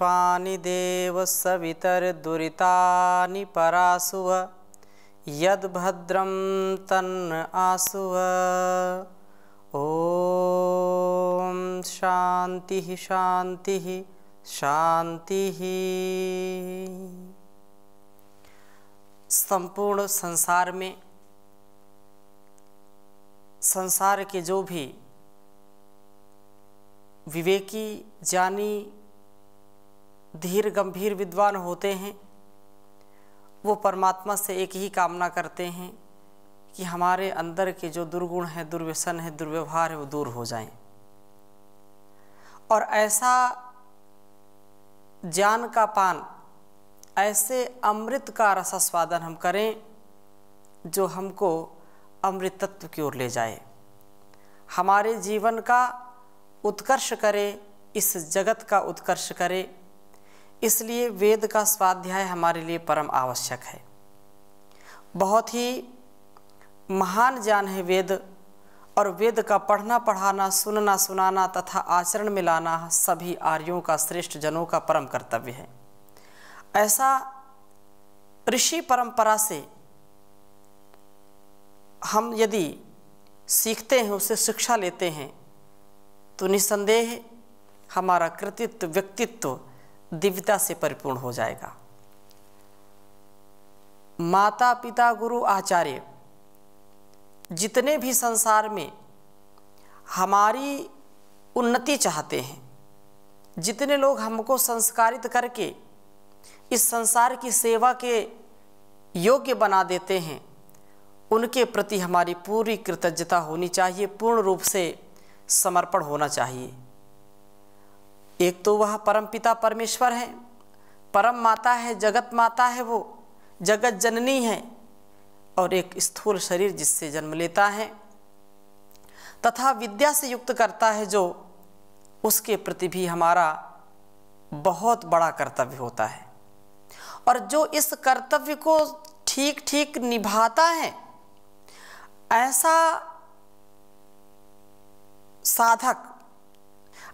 विश्वानि देवसवितर्दुरितानि परासुव यद्रम तन्न आसुव शांति शांति शांति संपूर्ण संसार में संसार के जो भी विवेकी ज्ञानी धीर गंभीर विद्वान होते हैं वो परमात्मा से एक ही कामना करते हैं कि हमारे अंदर के जो दुर्गुण हैं दुर्व्यसन है दुर्व्यवहार है वो दूर हो जाएं और ऐसा ज्ञान का पान ऐसे अमृत का रसास्वादन हम करें जो हमको अमृत तत्व की ओर ले जाए हमारे जीवन का उत्कर्ष करे इस जगत का उत्कर्ष करे इसलिए वेद का स्वाध्याय हमारे लिए परम आवश्यक है बहुत ही महान ज्ञान है वेद और वेद का पढ़ना पढ़ाना सुनना सुनाना तथा आचरण में लाना सभी आर्यों का श्रेष्ठ जनों का परम कर्तव्य है ऐसा ऋषि परंपरा से हम यदि सीखते हैं उसे शिक्षा लेते हैं तो निसंदेह हमारा कृतित्व व्यक्तित्व दिव्यता से परिपूर्ण हो जाएगा माता पिता गुरु आचार्य जितने भी संसार में हमारी उन्नति चाहते हैं जितने लोग हमको संस्कारित करके इस संसार की सेवा के योग्य बना देते हैं उनके प्रति हमारी पूरी कृतज्ञता होनी चाहिए पूर्ण रूप से समर्पण होना चाहिए एक तो वह परमपिता परमेश्वर हैं परम माता है जगत माता है वो जगत जननी है और एक स्थूल शरीर जिससे जन्म लेता है तथा विद्या से युक्त करता है जो उसके प्रति भी हमारा बहुत बड़ा कर्तव्य होता है और जो इस कर्तव्य को ठीक ठीक निभाता है ऐसा साधक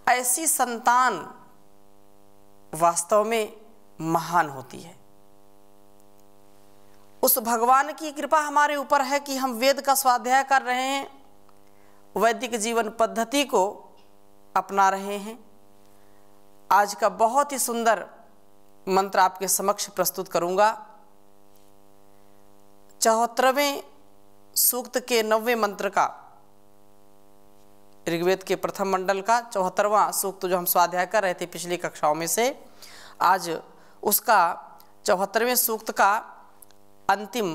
ऐसी संतान वास्तव में महान होती है उस भगवान की कृपा हमारे ऊपर है कि हम वेद का स्वाध्याय कर रहे हैं वैदिक जीवन पद्धति को अपना रहे हैं आज का बहुत ही सुंदर मंत्र आपके समक्ष प्रस्तुत करूंगा चौहत्तरवें सूक्त के नवे मंत्र का ऋग्वेद के प्रथम मंडल का चौहत्तरवां सूक्त जो हम स्वाध्याय कर रहे थे पिछली कक्षाओं में से आज उसका चौहत्तरवें सूक्त का अंतिम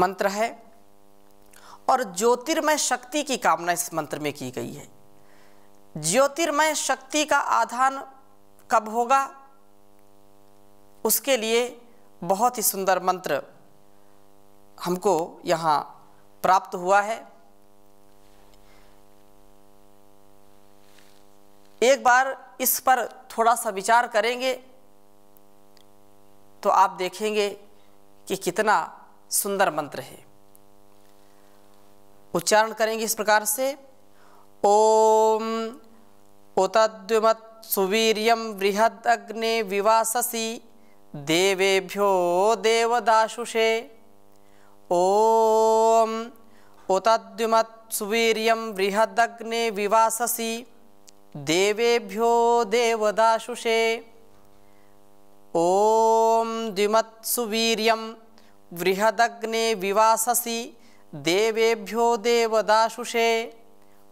मंत्र है और ज्योतिर्मय शक्ति की कामना इस मंत्र में की गई है ज्योतिर्मय शक्ति का आधान कब होगा उसके लिए बहुत ही सुंदर मंत्र हमको यहाँ प्राप्त हुआ है एक बार इस पर थोड़ा सा विचार करेंगे तो आप देखेंगे कि कितना सुंदर मंत्र है उच्चारण करेंगे इस प्रकार से ओम उतद्युमत सुवीर्यम बृहद अग्नि विवाससी देवेभ्यो देवदाशुषे ओम उतद्युमत सुवीर्यम बृहद अग्नि विवाससी देवेभ्यो देवदाशुषे ओम द्विमत्सुवीर्यं बृहदग्ने विवाससी देवेभ्यो देवदाशुषे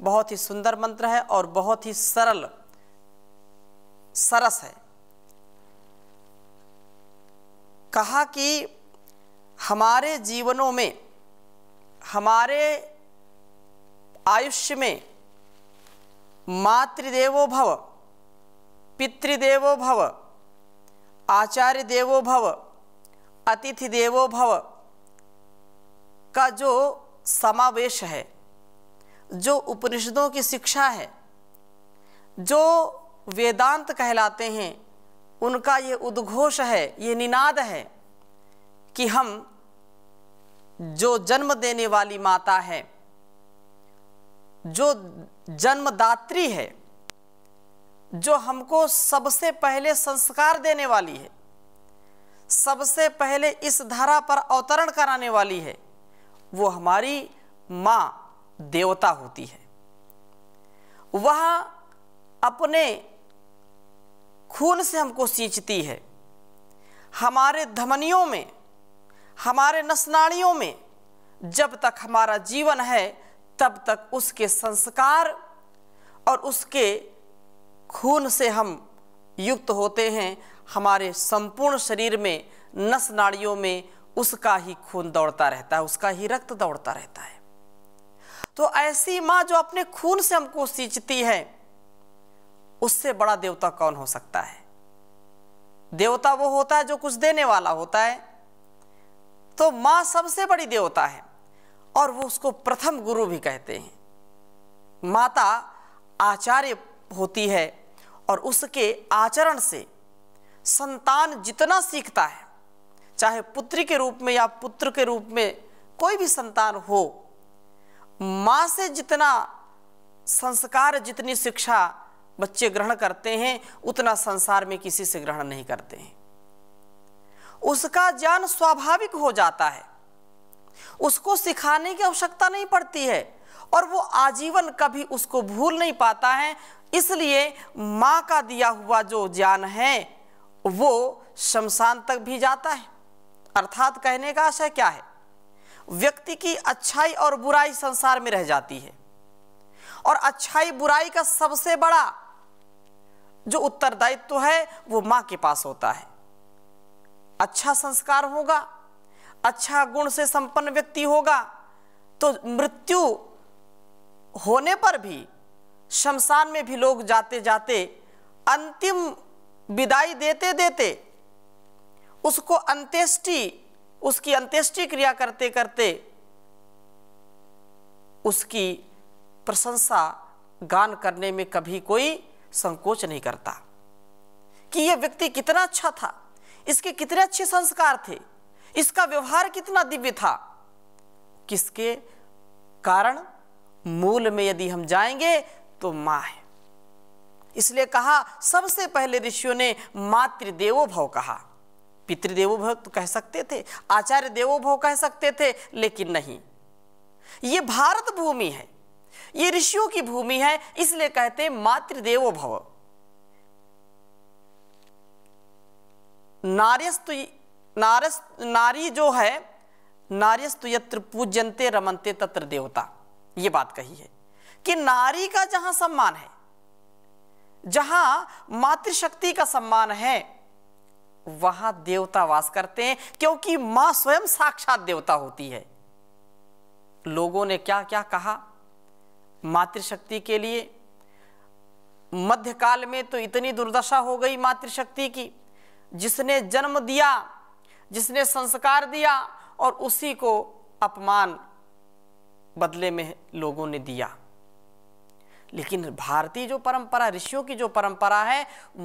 बहुत ही सुंदर मंत्र है और बहुत ही सरल सरस है कहा कि हमारे जीवनों में हमारे आयुष्य में मातृदेवो भव पितृदेवो भव आचार्य देवो भव अतिथि देवो भव का जो समावेश है जो उपनिषदों की शिक्षा है जो वेदांत कहलाते हैं उनका ये उद्घोष है ये निनाद है कि हम जो जन्म देने वाली माता है जो जन्मदात्री है जो हमको सबसे पहले संस्कार देने वाली है सबसे पहले इस धारा पर अवतरण कराने वाली है वो हमारी माँ देवता होती है वह अपने खून से हमको सींचती है हमारे धमनियों में हमारे नसनाड़ियों में जब तक हमारा जीवन है तब तक उसके संस्कार और उसके खून से हम युक्त होते हैं हमारे संपूर्ण शरीर में नस नाड़ियों में उसका ही खून दौड़ता रहता है उसका ही रक्त दौड़ता रहता है तो ऐसी माँ जो अपने खून से हमको सींचती है उससे बड़ा देवता कौन हो सकता है देवता वो होता है जो कुछ देने वाला होता है तो माँ सबसे बड़ी देवता है और वो उसको प्रथम गुरु भी कहते हैं माता आचार्य होती है और उसके आचरण से संतान जितना सीखता है चाहे पुत्री के रूप में या पुत्र के रूप में कोई भी संतान हो माँ से जितना संस्कार जितनी शिक्षा बच्चे ग्रहण करते हैं उतना संसार में किसी से ग्रहण नहीं करते हैं उसका ज्ञान स्वाभाविक हो जाता है उसको सिखाने की आवश्यकता नहीं पड़ती है और वो आजीवन कभी उसको भूल नहीं पाता है इसलिए माँ का दिया हुआ जो ज्ञान है वो शमशान तक भी जाता है अर्थात कहने का आशय क्या है व्यक्ति की अच्छाई और बुराई संसार में रह जाती है और अच्छाई बुराई का सबसे बड़ा जो उत्तरदायित्व तो है वो मां के पास होता है अच्छा संस्कार होगा अच्छा गुण से संपन्न व्यक्ति होगा तो मृत्यु होने पर भी शमशान में भी लोग जाते जाते अंतिम विदाई देते देते उसको अंत्येष्टि उसकी अंत्येष्टि क्रिया करते करते उसकी प्रशंसा गान करने में कभी कोई संकोच नहीं करता कि यह व्यक्ति कितना अच्छा था इसके कितने अच्छे संस्कार थे इसका व्यवहार कितना दिव्य था किसके कारण मूल में यदि हम जाएंगे तो मां है इसलिए कहा सबसे पहले ऋषियों ने मातृदेवो भव कहा पितृदेवो भव तो कह सकते थे आचार्य देवो भव कह सकते थे लेकिन नहीं ये भारत भूमि है ये ऋषियों की भूमि है इसलिए कहते मातृदेवो भव नार्यस्तु नारस नारी जो है तो यत्र पूजनते रमनते तत्र देवता ये बात कही है कि नारी का जहां सम्मान है जहां मातृशक्ति का सम्मान है वहां देवता वास करते हैं क्योंकि मां स्वयं साक्षात देवता होती है लोगों ने क्या क्या कहा मातृशक्ति के लिए मध्यकाल में तो इतनी दुर्दशा हो गई मातृशक्ति की जिसने जन्म दिया जिसने संस्कार दिया और उसी को अपमान बदले में लोगों ने दिया लेकिन भारतीय जो परंपरा ऋषियों की जो परंपरा है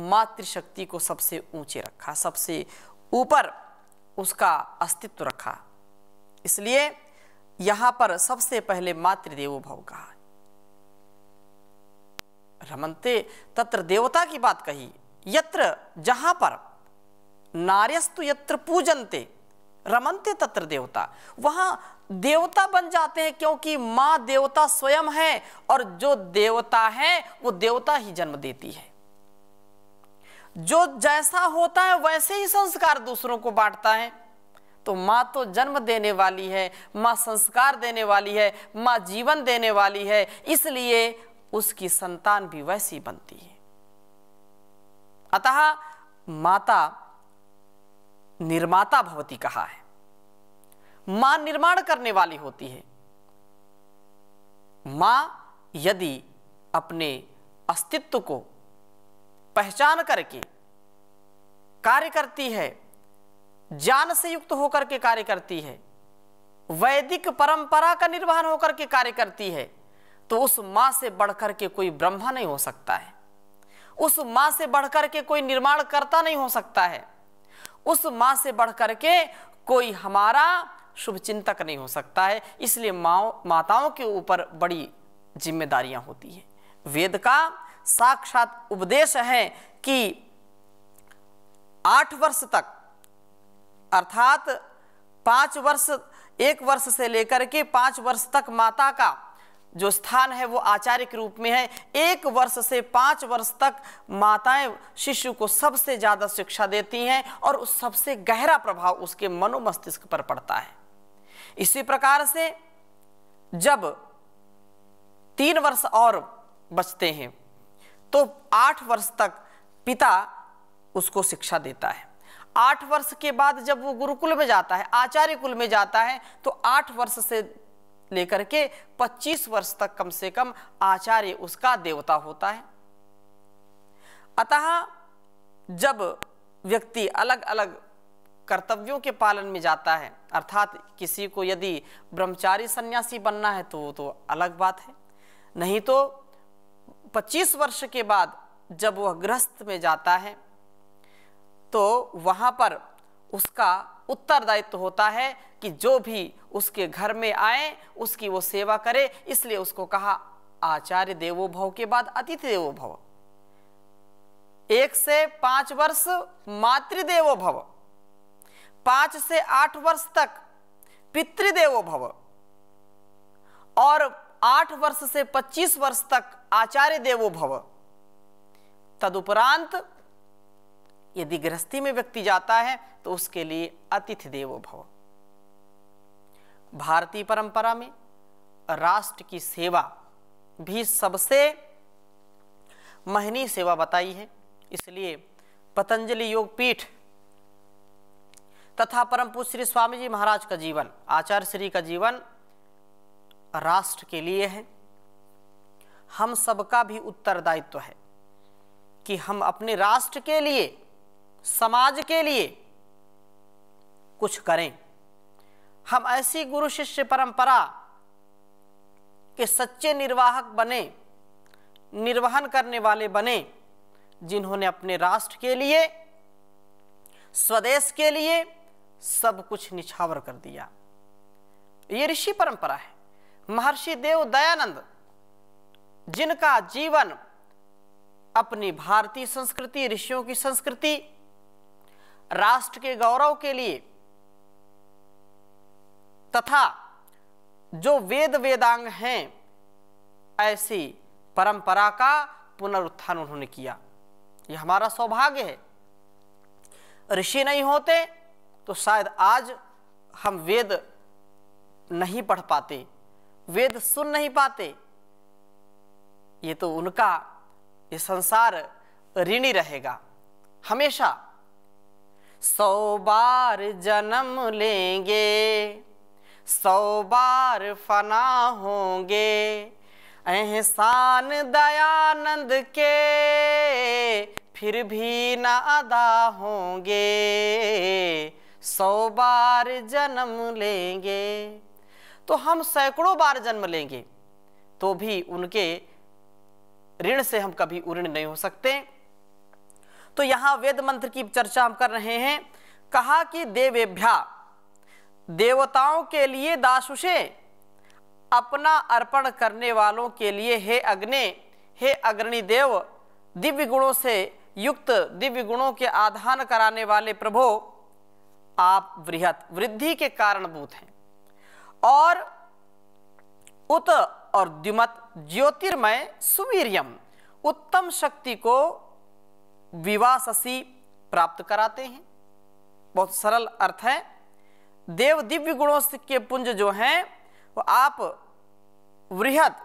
मातृशक्ति को सबसे ऊंचे रखा सबसे ऊपर उसका अस्तित्व रखा इसलिए यहां पर सबसे पहले मातृदेवो भव कहा रमनते तत्र देवता की बात कही यत्र जहां पर नार्यस्तु यत्र पूजनते रमनते तत्र देवता वहां देवता बन जाते हैं क्योंकि माँ देवता स्वयं है और जो देवता है वो देवता ही जन्म देती है जो जैसा होता है वैसे ही संस्कार दूसरों को बांटता है तो माँ तो जन्म देने वाली है माँ संस्कार देने वाली है माँ जीवन देने वाली है इसलिए उसकी संतान भी वैसी बनती है अतः माता निर्माता भवती कहा है मां निर्माण करने वाली होती है मां यदि अपने अस्तित्व को पहचान करके कार्य करती है ज्ञान से युक्त होकर के कार्य करती है वैदिक परंपरा का निर्वहन होकर के कार्य करती है तो उस मां से बढ़कर के कोई ब्रह्मा नहीं हो सकता है उस मां से बढ़कर के कोई निर्माण करता नहीं हो सकता है उस माँ से बढ़ करके कोई हमारा शुभ चिंतक नहीं हो सकता है इसलिए माओ माताओं के ऊपर बड़ी जिम्मेदारियां होती हैं वेद का साक्षात उपदेश है कि आठ वर्ष तक अर्थात पाँच वर्ष एक वर्ष से लेकर के पाँच वर्ष तक माता का जो स्थान है वो आचार्य के रूप में है एक वर्ष से पाँच वर्ष तक माताएं शिशु को सबसे ज़्यादा शिक्षा देती हैं और उस सबसे गहरा प्रभाव उसके मनोमस्तिष्क पर पड़ता है इसी प्रकार से जब तीन वर्ष और बचते हैं तो आठ वर्ष तक पिता उसको शिक्षा देता है आठ वर्ष के बाद जब वो गुरुकुल में जाता है आचार्य कुल में जाता है तो आठ वर्ष से लेकर के 25 वर्ष तक कम से कम आचार्य उसका देवता होता है अतः जब व्यक्ति अलग अलग कर्तव्यों के पालन में जाता है अर्थात किसी को यदि ब्रह्मचारी सन्यासी बनना है तो वो तो अलग बात है नहीं तो 25 वर्ष के बाद जब वह गृहस्थ में जाता है तो वहाँ पर उसका उत्तरदायित्व होता है कि जो भी उसके घर में आए उसकी वो सेवा करे इसलिए उसको कहा आचार्य देवो भव के बाद अतिथि देवो भव एक से पांच वर्ष मातृदेवो भव पांच से आठ वर्ष तक पितृदेवो भव और आठ वर्ष से पच्चीस वर्ष तक आचार्य देवो भव तदुपरांत यदि गृहस्थी में व्यक्ति जाता है तो उसके लिए अतिथि देवो भव भारतीय परंपरा में राष्ट्र की सेवा भी सबसे महनी सेवा बताई है इसलिए पतंजलि योग पीठ तथा परम पूज श्री स्वामी जी महाराज का जीवन आचार्य श्री का जीवन राष्ट्र के लिए है हम सबका भी उत्तरदायित्व है कि हम अपने राष्ट्र के लिए समाज के लिए कुछ करें हम ऐसी गुरु शिष्य परंपरा के सच्चे निर्वाहक बने निर्वहन करने वाले बने जिन्होंने अपने राष्ट्र के लिए स्वदेश के लिए सब कुछ निछावर कर दिया ये ऋषि परंपरा है महर्षि देव दयानंद जिनका जीवन अपनी भारतीय संस्कृति ऋषियों की संस्कृति राष्ट्र के गौरव के लिए तथा जो वेद वेदांग हैं ऐसी परंपरा का पुनरुत्थान उन्होंने किया यह हमारा सौभाग्य है ऋषि नहीं होते तो शायद आज हम वेद नहीं पढ़ पाते वेद सुन नहीं पाते ये तो उनका ये संसार ऋणी रहेगा हमेशा सौ बार जन्म लेंगे सौ बार फना होंगे एहसान दयानंद के फिर भी ना अदा होंगे सौ बार जन्म लेंगे तो हम सैकड़ों बार जन्म लेंगे तो भी उनके ऋण से हम कभी उऋण नहीं हो सकते तो यहां वेद मंत्र की चर्चा हम कर रहे हैं कहा कि देवेभ्या देवताओं के लिए दासुषे अपना अर्पण करने वालों के लिए हे अग्नि हे अग्रणी देव दिव्य गुणों से युक्त दिव्य गुणों के आधान कराने वाले प्रभो आप वृहत वृद्धि के कारणभूत हैं और उत और द्युमत ज्योतिर्मय सुवीर्यम उत्तम शक्ति को विवाह शशि प्राप्त कराते हैं बहुत सरल अर्थ है देव दिव्य गुणों के पुंज जो हैं वो आप वृहद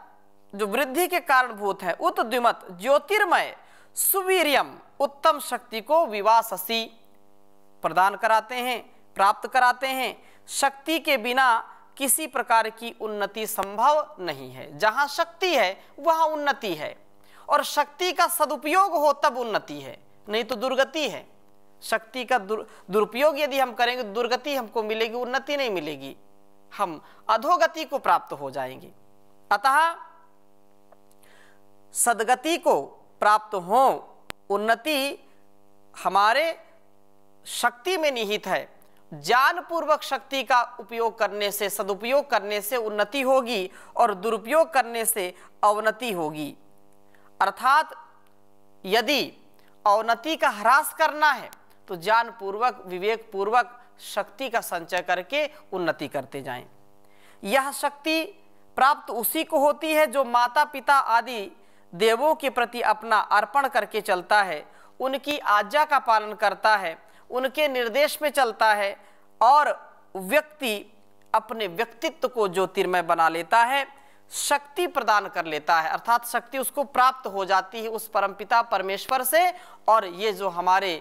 जो वृद्धि के कारणभूत है उत द्विमत ज्योतिर्मय सुवीरियम उत्तम शक्ति को विवाह शशि प्रदान कराते हैं प्राप्त कराते हैं शक्ति के बिना किसी प्रकार की उन्नति संभव नहीं है जहाँ शक्ति है वहाँ उन्नति है और शक्ति का सदुपयोग हो तब उन्नति है नहीं तो दुर्गति है शक्ति का दुर, दुरुपयोग यदि हम करेंगे दुर्गति हमको मिलेगी उन्नति नहीं मिलेगी हम अधोगति को प्राप्त हो जाएंगे अतः सदगति को प्राप्त हो उन्नति हमारे शक्ति में निहित है जानपूर्वक शक्ति का उपयोग करने से सदुपयोग करने से उन्नति होगी और दुरुपयोग करने से अवनति होगी अर्थात यदि अवनति का ह्रास करना है तो ज्ञान पूर्वक विवेक पूर्वक शक्ति का संचय करके उन्नति करते जाएं। यह शक्ति प्राप्त उसी को होती है जो माता पिता आदि देवों के प्रति अपना अर्पण करके चलता है उनकी आज्ञा का पालन करता है उनके निर्देश में चलता है और व्यक्ति अपने व्यक्तित्व को ज्योतिर्मय बना लेता है शक्ति प्रदान कर लेता है अर्थात शक्ति उसको प्राप्त हो जाती है उस परमपिता परमेश्वर से और ये जो हमारे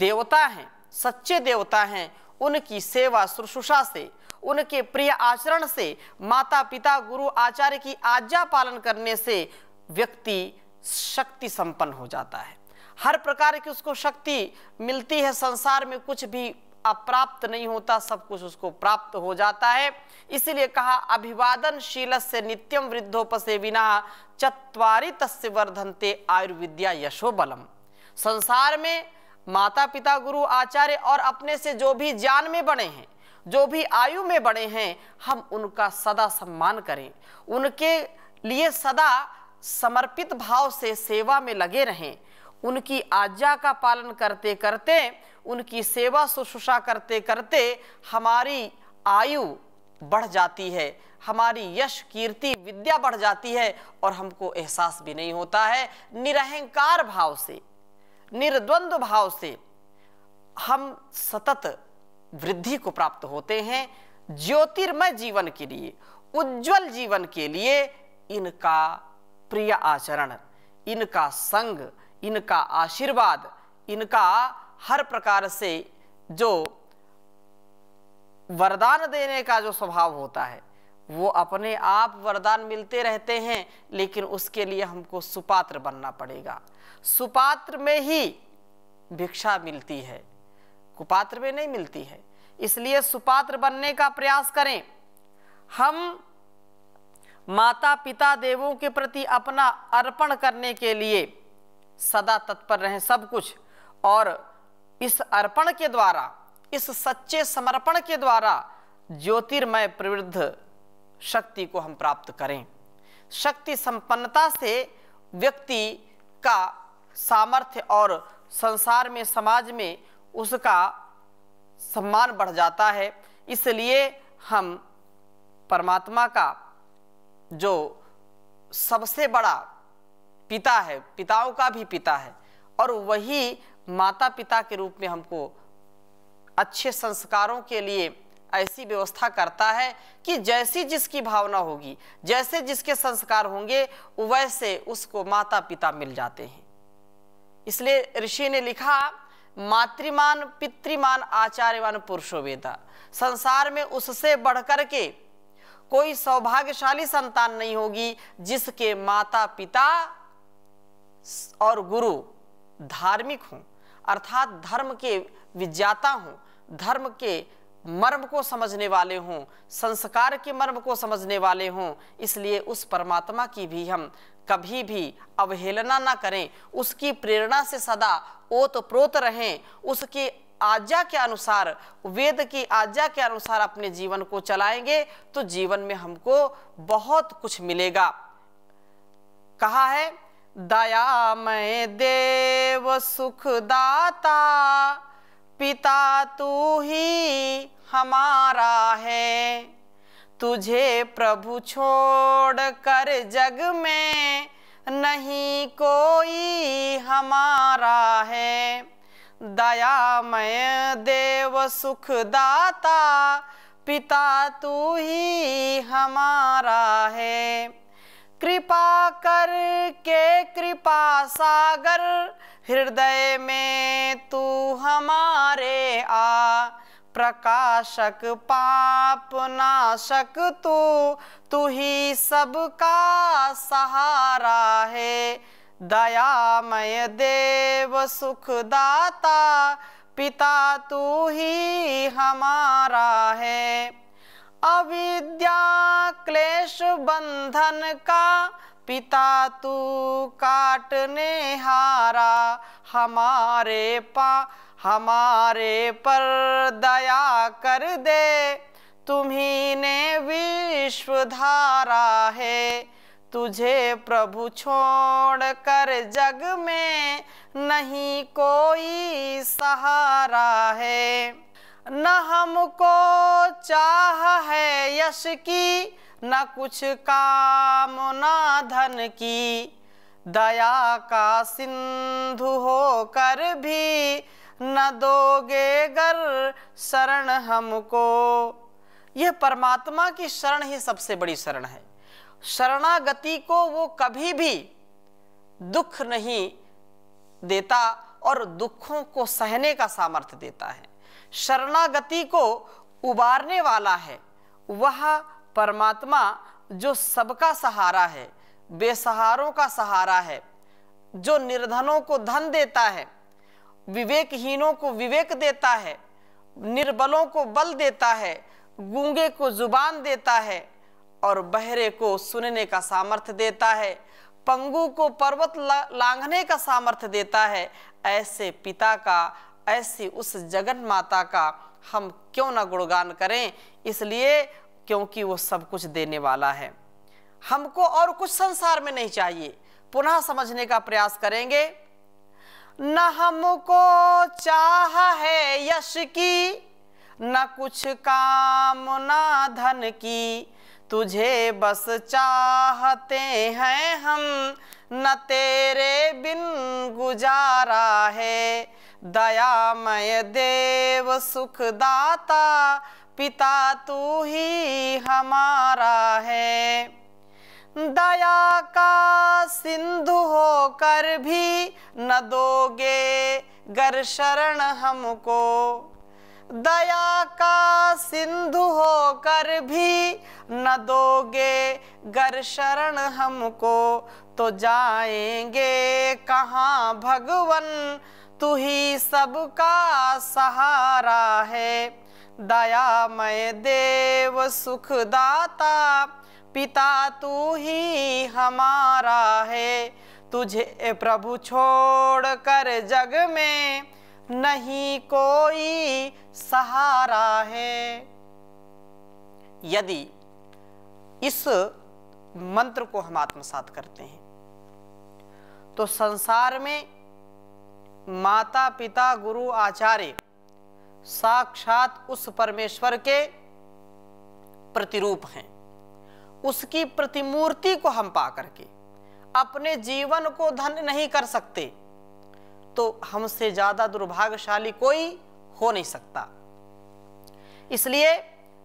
देवता हैं सच्चे देवता हैं उनकी सेवा शुश्रूषा से उनके प्रिय आचरण से माता पिता गुरु आचार्य की आज्ञा पालन करने से व्यक्ति शक्ति संपन्न हो जाता है हर प्रकार की उसको शक्ति मिलती है संसार में कुछ भी अप्राप्त नहीं होता सब कुछ उसको प्राप्त हो जाता है इसलिए कहा अभिवादनशील से नित्यम वृद्धोपसे बिना चतरी तस्य वर्धनते आयुर्विद्या यशो बलम संसार में माता पिता गुरु आचार्य और अपने से जो भी ज्ञान में बने हैं जो भी आयु में बड़े हैं हम उनका सदा सम्मान करें उनके लिए सदा समर्पित भाव से सेवा में लगे रहें उनकी आज्ञा का पालन करते करते उनकी सेवा शुश्रूषा करते करते हमारी आयु बढ़ जाती है हमारी यश कीर्ति विद्या बढ़ जाती है और हमको एहसास भी नहीं होता है निरहंकार भाव से निर्द्वंद भाव से हम सतत वृद्धि को प्राप्त होते हैं ज्योतिर्मय जीवन के लिए उज्जवल जीवन के लिए इनका प्रिय आचरण इनका संग इनका आशीर्वाद इनका हर प्रकार से जो वरदान देने का जो स्वभाव होता है वो अपने आप वरदान मिलते रहते हैं लेकिन उसके लिए हमको सुपात्र बनना पड़ेगा सुपात्र में ही भिक्षा मिलती है कुपात्र में नहीं मिलती है इसलिए सुपात्र बनने का प्रयास करें हम माता पिता देवों के प्रति अपना अर्पण करने के लिए सदा तत्पर रहें सब कुछ और इस अर्पण के द्वारा इस सच्चे समर्पण के द्वारा ज्योतिर्मय प्रवृद्ध शक्ति को हम प्राप्त करें शक्ति संपन्नता से व्यक्ति का सामर्थ्य और संसार में समाज में उसका सम्मान बढ़ जाता है इसलिए हम परमात्मा का जो सबसे बड़ा पिता है पिताओं का भी पिता है और वही माता पिता के रूप में हमको अच्छे संस्कारों के लिए ऐसी व्यवस्था करता है कि जैसी जिसकी भावना होगी जैसे जिसके संस्कार होंगे वैसे उसको माता पिता मिल जाते हैं इसलिए ऋषि ने लिखा मातृमान पितृमान आचार्यवान पुरुषो वेदा संसार में उससे बढ़कर के कोई सौभाग्यशाली संतान नहीं होगी जिसके माता पिता और गुरु धार्मिक हों अर्थात धर्म के विज्ञाता हूँ धर्म के मर्म को समझने वाले हों संस्कार के मर्म को समझने वाले हों इसलिए उस परमात्मा की भी हम कभी भी अवहेलना ना करें उसकी प्रेरणा से सदा ओत प्रोत रहें उसके आज्ञा के अनुसार वेद की आज्ञा के अनुसार अपने जीवन को चलाएंगे तो जीवन में हमको बहुत कुछ मिलेगा कहा है दयामय देव सुखदाता पिता तू ही हमारा है तुझे प्रभु छोड़ कर जग में नहीं कोई हमारा है दयामय देव सुखदाता पिता तू ही हमारा है कृपा कर के कृपा सागर हृदय में तू हमारे आ प्रकाशक पाप नाशक तू तू ही सबका सहारा है दयामय देव सुखदाता पिता तू ही हमारा है अविद्या क्लेश बंधन का पिता तू काटने हारा हमारे पा हमारे पर दया कर दे तुम्ही ने विश्व धारा है तुझे प्रभु छोड़ कर जग में नहीं कोई सहारा है न हमको चाह है यश की न कुछ काम न धन की दया का सिंधु होकर भी न दोगे गर शरण हमको यह परमात्मा की शरण ही सबसे बड़ी शरण है शरणागति को वो कभी भी दुख नहीं देता और दुखों को सहने का सामर्थ्य देता है शरणागति को उबारने वाला है वह परमात्मा जो सबका सहारा है बेसहारों का सहारा है जो निर्धनों को धन देता है विवेकहीनों को विवेक देता है निर्बलों को बल देता है गूंगे को जुबान देता है और बहरे को सुनने का सामर्थ्य देता है पंगु को पर्वत लांघने का सामर्थ्य देता है ऐसे पिता का ऐसी उस जगन माता का हम क्यों ना गुणगान करें इसलिए क्योंकि वो सब कुछ देने वाला है हमको और कुछ संसार में नहीं चाहिए पुनः समझने का प्रयास करेंगे न हमको चाह है यश की न कुछ काम न धन की तुझे बस चाहते हैं हम न तेरे बिन गुजारा है दयामय देव सुखदाता पिता तू ही हमारा है दया का सिंधु हो कर भी न दोगे गर शरण हमको दया का सिंधु हो कर भी न दोगे गर शरण हमको तो जाएंगे कहाँ भगवन तू ही सबका सहारा है दया मय देव सुखदाता पिता तू ही हमारा है तुझे प्रभु छोड़ कर जग में नहीं कोई सहारा है यदि इस मंत्र को हम आत्मसात करते हैं तो संसार में माता पिता गुरु आचार्य साक्षात उस परमेश्वर के प्रतिरूप हैं उसकी प्रतिमूर्ति को हम पा करके अपने जीवन को धन नहीं कर सकते तो हमसे ज्यादा दुर्भाग्यशाली कोई हो नहीं सकता इसलिए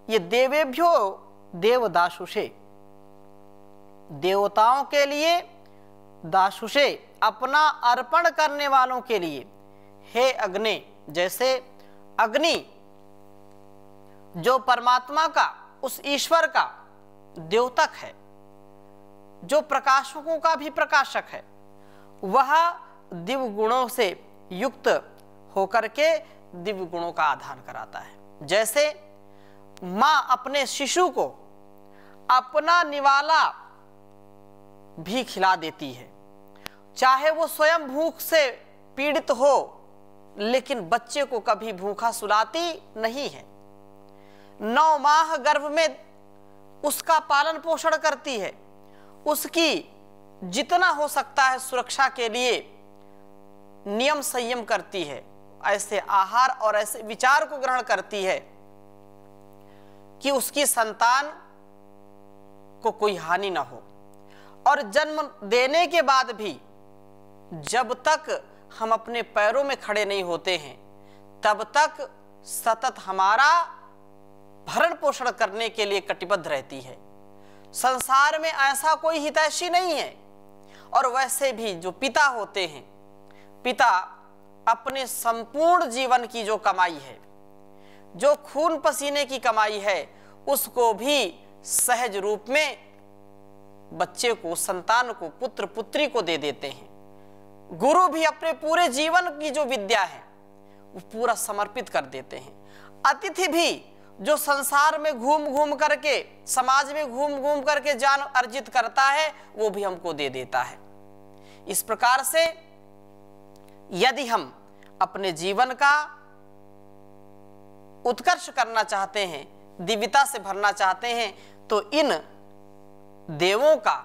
ये देवेभ्यो देवदासुषे देवताओं के लिए दाशुषे अपना अर्पण करने वालों के लिए हे अग्नि जैसे अग्नि जो परमात्मा का उस ईश्वर का द्योतक है जो प्रकाशकों का भी प्रकाशक है वह दिव्य गुणों से युक्त होकर के दिव्य गुणों का आधार कराता है जैसे माँ अपने शिशु को अपना निवाला भी खिला देती है चाहे वो स्वयं भूख से पीड़ित हो लेकिन बच्चे को कभी भूखा सुलाती नहीं है नौ माह गर्भ में उसका पालन पोषण करती है उसकी जितना हो सकता है सुरक्षा के लिए नियम संयम करती है ऐसे आहार और ऐसे विचार को ग्रहण करती है कि उसकी संतान को कोई हानि ना हो और जन्म देने के बाद भी हम्म। जब तक हम अपने पैरों में खड़े नहीं होते हैं तब तक सतत हमारा भरण पोषण करने के लिए कटिबद्ध रहती है संसार में ऐसा कोई हितैषी नहीं है और वैसे भी जो पिता होते हैं पिता अपने संपूर्ण जीवन की जो कमाई है जो खून पसीने की कमाई है उसको भी सहज रूप में बच्चे को संतान को पुत्र पुत्री को दे देते हैं गुरु भी अपने पूरे जीवन की जो विद्या है वो पूरा समर्पित कर देते हैं अतिथि भी जो संसार में घूम घूम करके समाज में घूम घूम करके ज्ञान अर्जित करता है वो भी हमको दे देता है इस प्रकार से यदि हम अपने जीवन का उत्कर्ष करना चाहते हैं दिव्यता से भरना चाहते हैं तो इन देवों का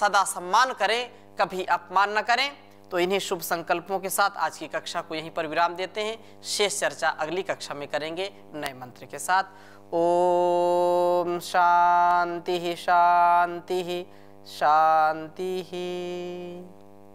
सदा सम्मान करें कभी अपमान न करें तो इन्हीं शुभ संकल्पों के साथ आज की कक्षा को यहीं पर विराम देते हैं शेष चर्चा अगली कक्षा में करेंगे नए मंत्र के साथ ओम शांति शांति शांति